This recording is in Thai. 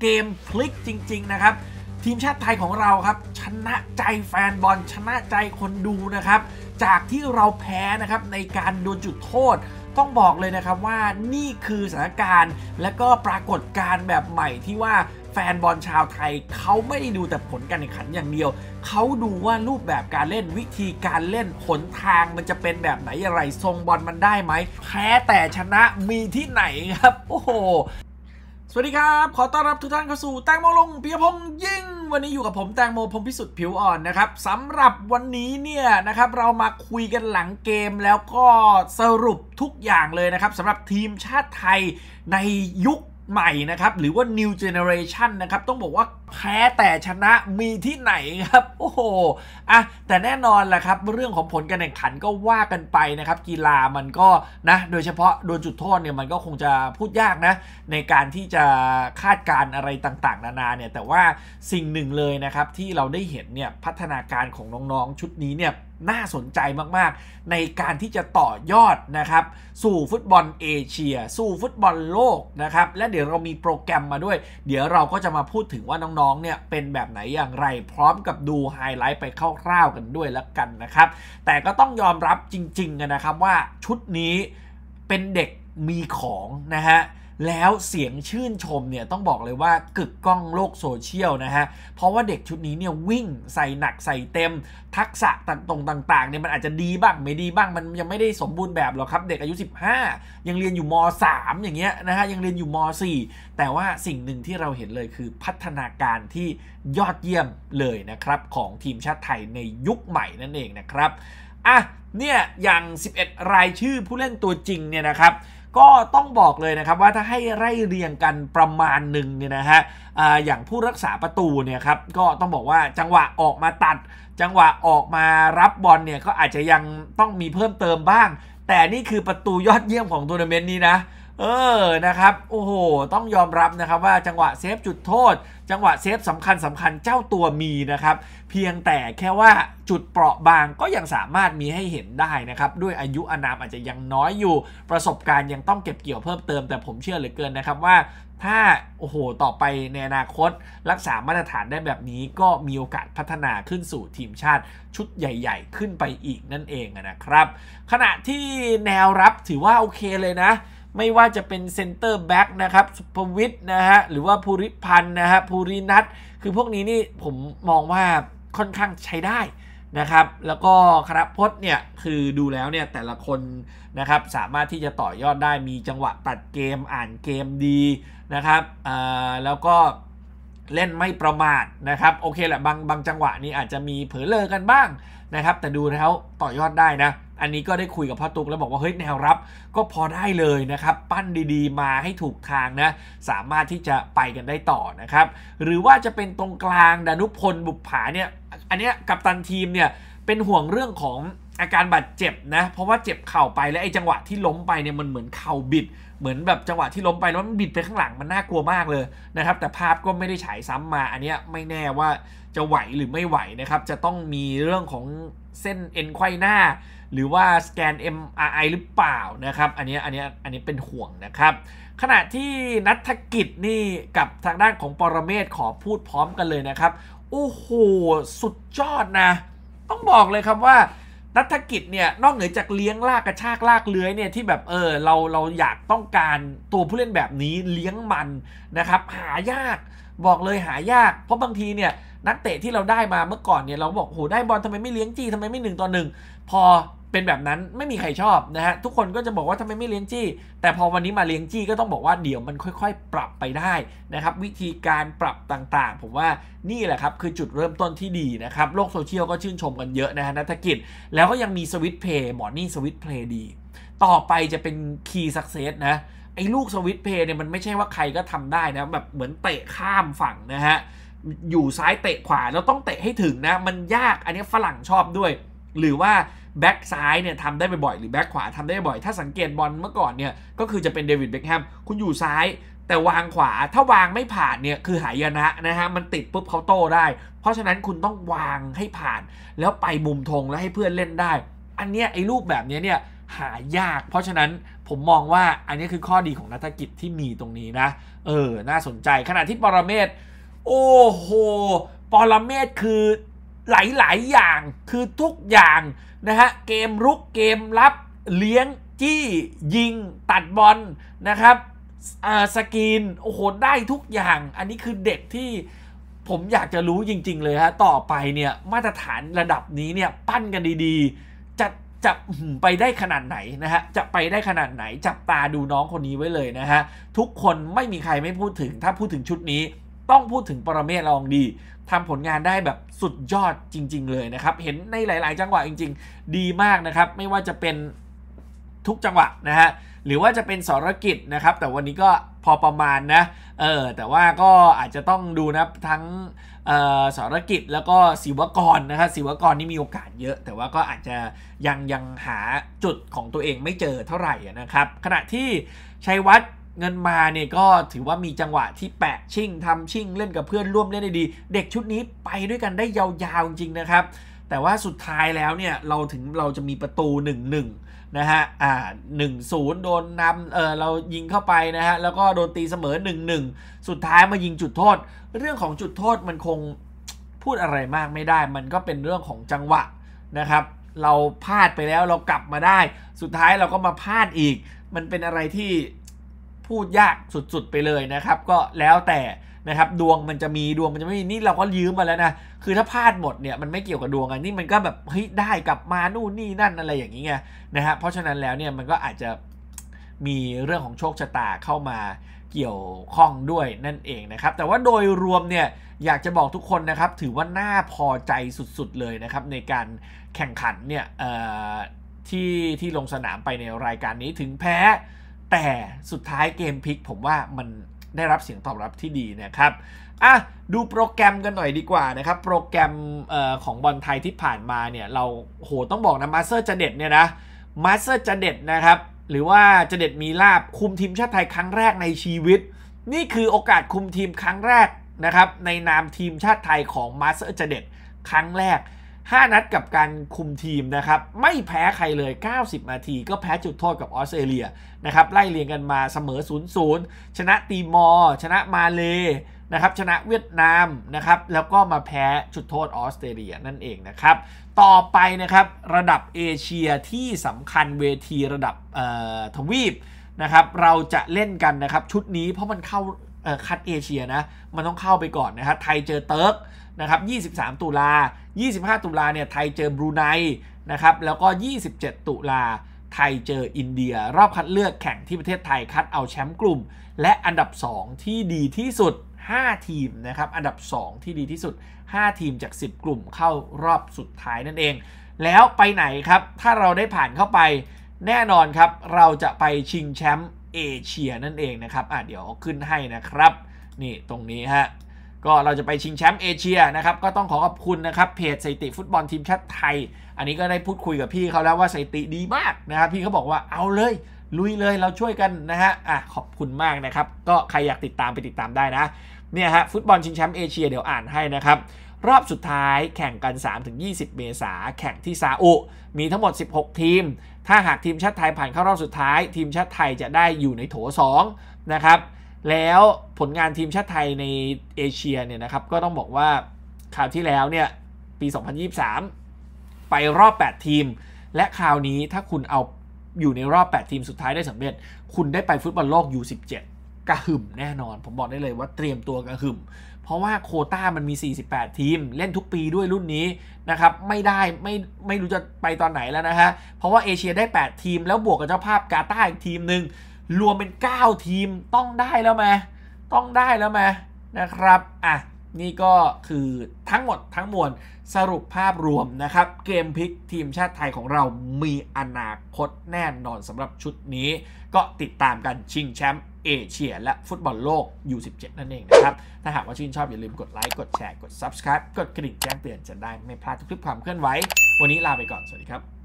เกมพลิกจริง ๆ นะครับ ทีมชาติไทยของเราครับ ชนะใจแฟนบอลชนะใจคนดูนะครับ จากที่เราแพ้ นะครับ ในการโดนจุดโทษต้องบอกเลยนะครับว่านี่คือสถานการณ์และก็ปรากฏการณ์แบบใหม่ที่ว่าแฟนบอลชาว ไทยเขาไม่ได้ดูแต่ผลการแข่งขันอย่างเดียวเขาดูว่ารูปแบบการเล่นวิธีการเล่นหนทางมันจะเป็นแบบไหนอะไรทรงบอลมันได้ไหมแพ้แต่ชนะมีที่ไหนครับ โอ้โหสวัสดีครับ ขอต้อนรับทุกท่านเข้าสู่ แตงโมลงพิยพงษ์ยิ่ง วันนี้อยู่กับผมแตงโมพงพิสุทธิ์ผิวอ่อนนะครับสำหรับวันนี้เนี่ยนะครับเรามาคุยกันหลังเกมแล้วก็สรุปทุกอย่างเลยนะครับสำหรับทีมชาติไทยในยุคใหม่นะครับหรือว่า new generation นะครับต้องบอกว่าแพ้แต่ชนะมีที่ไหนครับโอ้โหอ่ะแต่แน่นอนแหละครับเรื่องของผลการแข่งขันก็ว่ากันไปนะครับกีฬามันก็นะโดยเฉพาะโดนจุดโทษเนี่ยมันก็คงจะพูดยากนะในการที่จะคาดการอะไรต่างๆ นานาเนี่ยแต่ว่าสิ่งหนึ่งเลยนะครับที่เราได้เห็นเนี่ยพัฒนาการของน้องๆชุดนี้เนี่ยน่าสนใจมากๆ ในการที่จะต่อยอดนะครับสู่ฟุตบอลเอเชีย สู่ฟุตบอลโลก นะครับ และเดี๋ยวเรามีโปรแกรมมาด้วย เดี๋ยวเราก็จะมาพูดถึงว่าน้อง ๆ เนี่ยเป็นแบบไหนอย่างไร พร้อมกับดูไฮไลท์ไปคร่าว ๆ กันด้วยแล้วกันนะครับ แต่ก็ต้องยอมรับจริง ๆ นะครับว่าชุดนี้เป็นเด็กมีของนะฮะแล้วเสียงชื่นชมเนี่ยต้องบอกเลยว่ากึกก้องโลกโซเชียลนะฮะเพราะว่าเด็กชุดนี้เนี่ยวิ่งใส่หนักใส่เต็ม ทักษะต่างต่างๆเนี่ยมันอาจจะดีบ้างไม่ดีบ้างมันยังไม่ได้สมบูรณ์แบบหรอกครับเด็กอายุ 15ยังเรียนอยู่ม3อย่างเงี้ยนะฮะยังเรียนอยู่ม4แต่ว่าสิ่งหนึ่งที่เราเห็นเลยคือพัฒนาการที่ยอดเยี่ยมเลยนะครับของทีมชาติไทยในยุคใหม่นั่นเองนะครับอ่ะเนี่ยอย่าง 11 รายชื่อผู้เล่นตัวจริงเนี่ยนะครับก็ต้องบอกเลยนะครับ ว่าถ้าให้ไล่เรียงกันประมาณหนึ่งเนี่ยนะฮะอย่างผู้รักษาประตูเนี่ยครับก็ต้องบอกว่าจังหวะออกมาตัด จังหวะออกมารับบอลเนี่ยก็อาจจะยังต้องมีเพิ่มเติมบ้าง แต่นี่คือประตูยอดเยี่ยมของทัวร์นาเมนต์นี้นะเออนะครับโอ้โหต้องยอมรับนะครับว่าจังหวะเซฟจุดโทษจังหวะเซฟสำคัญสำคัญเจ้าตัวมีนะครับ เพียงแต่แค่ว่าจุดเปราะบางก็ยังสามารถมีให้เห็นได้นะครับ ด้วยอายุอานามอาจจะยังน้อยอยู่ ประสบการณ์ยังต้องเก็บเกี่ยวเพิ่มเติมแต่ผมเชื่อเหลือเกินนะครับว่า ถ้าโอ้โห ต่อไปในอนาคตรักษามาตรฐานได้แบบนี้ก็มีโอกาสพัฒนาขึ้นสู่ทีมชาติชุดใหญ่ ๆ ขึ้นไปอีกนั่นเองนะครับขณะที่แนวรับถือว่าโอเคเลยนะไม่ว่าจะเป็นเซนเตอร์แบ็กนะครับสุภวิทย์นะฮะหรือว่าภูริพันธ์นะฮะภูรินัทคือพวกนี้นี่ผมมองว่าค่อนข้างใช้ได้นะครับ แล้วก็คณะพจน์เนี่ยคือดูแล้วเนี่ยแต่ละคนนะครับสามารถที่จะต่อยอดได้มีจังหวะตัดเกมอ่านเกมดีนะครับแล้วก็เล่นไม่ประมาทนะครับโอเคแหละบางบางจังหวะนี้อาจจะมีเผลอเลอกันบ้างนะครับ แต่ดูแล้วต่อยอดได้นะอันนี้ก็ได้คุยกับพ่อตุ๊กแล้วบอกว่าเฮ้ยแนวรับก็พอได้เลยนะครับ ปั้นดีๆมาให้ถูกทางนะ สามารถที่จะไปกันได้ต่อนะครับ หรือว่าจะเป็นตรงกลางดานุพล บุปผาเนี่ย อันนี้กับตันทีมเนี่ยเป็นห่วงเรื่องของอาการบาดเจ็บนะเพราะว่าเจ็บเข่าไปแล้วไอ้จังหวะที่ล้มไปเนี่ยมันเหมือนเข่าบิด เหมือนแบบจังหวะที่ล้มไปแล้วมันบิดไปข้างหลังมันน่ากลัวมากเลยนะครับแต่ภาพก็ไม่ได้ฉายซ้ำมาอันนี้ไม่แน่ว่าจะไหวหรือไม่ไหวนะครับจะต้องมีเรื่องของเส้นเอ็นไขว้หน้า หรือว่าสแกน MRI หรือเปล่านะครับอันนี้อันนี้อันนี้เป็นห่วงนะครับ ขณะที่นัฐกิจนี่กับทางด้านของปรเมศขอพูดพร้อมกันเลยนะครับโอ้โหสุดยอดนะ ต้องบอกเลยครับว่านัฐกิจเนี่ยนอกเหนือจากเลี้ยงลากกระชากลากเลื้อยเนี่ยที่แบบเออเราเราอยากต้องการตัวผู้เล่นแบบนี้เลี้ยงมันนะครับ หายากบอกเลยหายาก เพราะบางทีเนี่ยนักเตะที่เราได้มาเมื่อก่อนเนี่ยเราบอกโหได้บอลทำไมไม่เลี้ยงจี้ทำไมไม่หนึ่งต่อหนึ่งพอเป็นแบบนั้นไม่มีใครชอบนะฮะทุกคนก็จะบอกว่าทำไมไม่เลี้ยงจี้ แต่พอวันนี้มาเลี้ยงจี้ก็ต้องบอกว่าเดี๋ยวมันค่อย ๆ ปรับไปได้ นะครับ วิธีการปรับต่างๆ ผมว่านี่แหละครับ คือจุดเริ่มต้นที่ดีนะครับ โลกโซเชียลก็ชื่นชมกันเยอะนะฮะนักกิจแล้วก็ยังมีสวิตเพย์หมอนี่สวิตเพย์ดี ต่อไปจะเป็นคีย์สักเซสนะไอ้ลูกสวิตเพย์เนี่ยมันไม่ใช่ว่าใครก็ทำได้นะแบบเหมือนเตะข้ามฝั่งนะฮะอยู่ซ้ายเตะขวาแล้วต้องเตะให้ถึงนะมันยากอันนี้ฝรั่งชอบด้วย หรือว่าแบ็กซ้ายเนี่ยทำได้บ่อยหรือแบ็กขวาทำได้บ่อย ถ้าสังเกตบอลเมื่อก่อนเนี่ยก็คือจะเป็นเดวิดเบ็คแฮมคุณอยู่ซ้าย แต่วางขวา ถ้าวางไม่ผ่านเนี่ยคือหายนะนะฮะมันติดปุ๊บเขาโต้ได้ เพราะฉะนั้นคุณต้องวางให้ผ่าน แล้วไปมุมธงแล้วให้เพื่อนเล่นได้ อันเนี้ยไอ้รูปแบบเนี้ยเนี่ยหายาก เพราะฉะนั้นผมมองว่าอันนี้คือข้อดีของนักกิจที่มีตรงนี้นะเออน่าสนใจขณะที่ปรเมศโอ้โหปรเมศคือหลายๆอย่างคือทุกอย่างนะฮะเกมรุกเกมรับเลี้ยงจี้ ยิง ตัดบอลนะครับสกีนโอ้โหได้ทุกอย่าง อันนี้คือเด็กที่ผมอยากจะรู้จริงๆเลยฮะต่อไปเนี่ยมาตรฐานระดับนี้เนี่ยปั้นกันดีๆจะจะไปได้ขนาดไหนนะฮะจะไปได้ขนาดไหน จับตาดูน้องคนนี้ไว้เลยนะฮะทุกคนไม่มีใครไม่พูดถึงถ้าพูดถึงชุดนี้ต้องพูดถึงปรเมศลองดีทำผลงานได้แบบสุดยอดจริง ๆ เลยนะครับ เห็นในหลาย ๆ จังหวะจริง ๆ ดีมากนะครับไม่ว่าจะเป็นทุกจังหวะนะฮะหรือว่าจะเป็นสรกิจนะครับ แต่วันนี้ก็พอประมาณนะเออแต่ว่าก็อาจจะต้องดูนะทั้งสรกิจแล้วก็ศิวกรนะครับศิวกรนี่มีโอกาสเยอะ แต่ว่าก็อาจจะยังยังหาจุดของตัวเองไม่เจอเท่าไหร่นะครับ ขณะที่ชัยวัฒน์เงินมาเนี่ยก็ถือว่ามีจังหวะที่แปะชิ่งทำชิ่งเล่นกับเพื่อนร่วมเล่นได้ดี เด็กชุดนี้ไปด้วยกันได้ยาวๆ จริงนะครับ แต่ว่าสุดท้ายแล้วเนี่ย เราถึงเราจะมีประตู 1-1 นะฮะ อ่าหนึ่งศูนย์โดนนำเออเรายิงเข้าไปนะฮะ แล้วก็โดนตีเสมอ 1-1 สุดท้ายมายิงจุดโทษ เรื่องของจุดโทษมันคงพูดอะไรมากไม่ได้ มันก็เป็นเรื่องของจังหวะนะครับ เราพลาดไปแล้วเรากลับมาได้ สุดท้ายเราก็มาพลาดอีก มันเป็นอะไรที่พูดยากสุดๆไปเลยนะครับ ก็แล้วแต่นะครับดวงมันจะมีดวงมันจะไม่มีนี่เราก็ยืมมาแล้วนะคือถ้าพลาดหมดเนี่ยมันไม่เกี่ยวกับดวงอันนี่มันก็แบบเฮ้ยได้กลับมานู่นนี่นั่นอะไรอย่างนี้ไงนะฮะเพราะฉะนั้นแล้วเนี่ยมันก็อาจจะมีเรื่องของโชคชะตาเข้ามาเกี่ยวข้องด้วยนั่นเองนะครับแต่ว่าโดยรวมเนี่ยอยากจะบอกทุกคนนะครับ ถือว่าน่าพอใจสุดๆเลยนะครับ ในการแข่งขันเนี่ยที่ที่ลงสนามไปในรายการนี้ถึงแพ้แต่สุดท้ายเกมพลิกผมว่ามันได้รับเสียงตอบรับที่ดีนะครับอ่ะดูโปรแกรมกันหน่อยดีกว่านะครับ โปรแกรมออของ บอลไทยที่ผ่านมาเนี่ยเราโหต้องบอกนะมาสเตอร์จะเด็ดเนี่ยนะมาสเตอร์จะเด็ดนะครับหรือว่าจะเด็ดมีลาบคุมทีมชาติไทยครั้งแรกในชีวิตนี่คือโอกาสคุมทีมครั้งแรกนะครับในนามทีมชาติไทยของมาสเตอร์จะเด็ดครั้งแรก5นัดกับการคุมทีมนะครับไม่แพ้ใครเลย 90 นาทีก็แพ้จุดโทษกับออสเตรเลียนะครับไล่เรียงกันมาเสมอ 0-0 ชนะตีมอร์ชนะมาเลนะครับชนะเวียดนามนะครับแล้วก็มาแพ้จุดโทษออสเตรเลียนั่นเองนะครับต่อไปนะครับระดับเอเชียที่สำคัญเวทีระดับทวีปนะครับเราจะเล่นกันนะครับ ชุดนี้เพราะมันเข้าคัดเอเชียนะมันต้องเข้าไปก่อนนะครับไทยเจอเติร์กนะครับ 23 ตุลา 25 ตุลาเนี่ย ไทย เจอ บรูไน นะครับ แล้วก็ 27 ตุลาไทยเจอ อินเดีย รอบคัดเลือกแข่งที่ประเทศไทย คัดเอาแชมป์ กลุ่ม และอันดับ 2 ที่ดีที่สุด 5 ทีม นะครับ อันดับ 2 ที่ ดี ที่สุด 5 ทีมจาก 10 กลุ่มเข้ารอบสุดท้าย นั่นเอง แล้วไปไหน ครับ ถ้าเราได้ผ่านเข้าไป แน่นอนครับ เราจะไปชิง แชมป์ เอเชียนั่นเอง นะครับอ่ะเดี๋ยวขึ้นให้นะครับ นี่ตรงนี้ ฮะก็เราจะไปชิงแชมป์เอเชียนะครับ ก็ต้องขอขอบคุณนะครับ เพจสถิติฟุตบอลทีมชาติไทย อันนี้ก็ได้พูดคุยกับพี่เขาแล้วว่าสถิติดีมากนะครับพี่เขาบอกว่าเอาเลย ลุยเลยเราช่วยกันนะฮะอ่ะขอบคุณมากนะครับ ก็ใครอยากติดตามไปติดตามได้นะ เนี่ยฮะฟุตบอลชิงแชมป์เอเชียเดี๋ยวอ่านให้นะครับ รอบสุดท้ายแข่งกัน 3-20 เมษาแข่งที่ซาอุมีทั้งหมด 16 ทีม ถ้าหากทีมชาติไทยผ่านเข้ารอบสุดท้าย ทีมชาติไทยจะได้อยู่ในโถ2นะครับแล้วผลงานทีมชาติไทยในเอเชียเนี่ยนะครับก็ต้องบอกว่าคราวที่แล้วเนี่ยปี 2023 ไปรอบ 8 ทีม และคราวนี้ถ้าคุณเอาอยู่ในรอบ 8 ทีมสุดท้ายได้สำเร็จ คุณได้ไปฟุตบอลโลก U17 กระหึ่มแน่นอนผมบอกได้เลยว่าเตรียมตัวกระหึ่มเพราะว่าโคต้ามันมี 48 ทีม เล่นทุกปีด้วยรุ่นนี้นะครับไม่ได้ไม่ไม่รู้จะไปตอนไหนแล้วนะฮะ เพราะว่าเอเชียได้ 8 ทีมแล้วบวกกับเจ้าภาพกาตาร์อีกทีมหนึ่งรวมเป็น 9 ทีมต้องได้แล้วไหมต้องได้แล้วไหมนะครับอ่ะนี่ก็คือทั้งหมดทั้งมวลสรุปภาพรวมนะครับ เกมพิกทีมชาติไทยของเรามีอนาคตแน่นอนสำหรับชุดนี้ ก็ติดตามกันชิงแชมป์เอเชียและฟุตบอลโลก U17 นั่นเองนะครับ ถ้าหากว่าชื่นชอบ อย่าลืมกดไลค์กดแชร์ กด Subscribe กดกระดิ่งแจ้งเตือนจะได้ไม่พลาดทุกคลิปความเคลื่อนไหววันนี้ลาไปก่อนสวัสดีครับ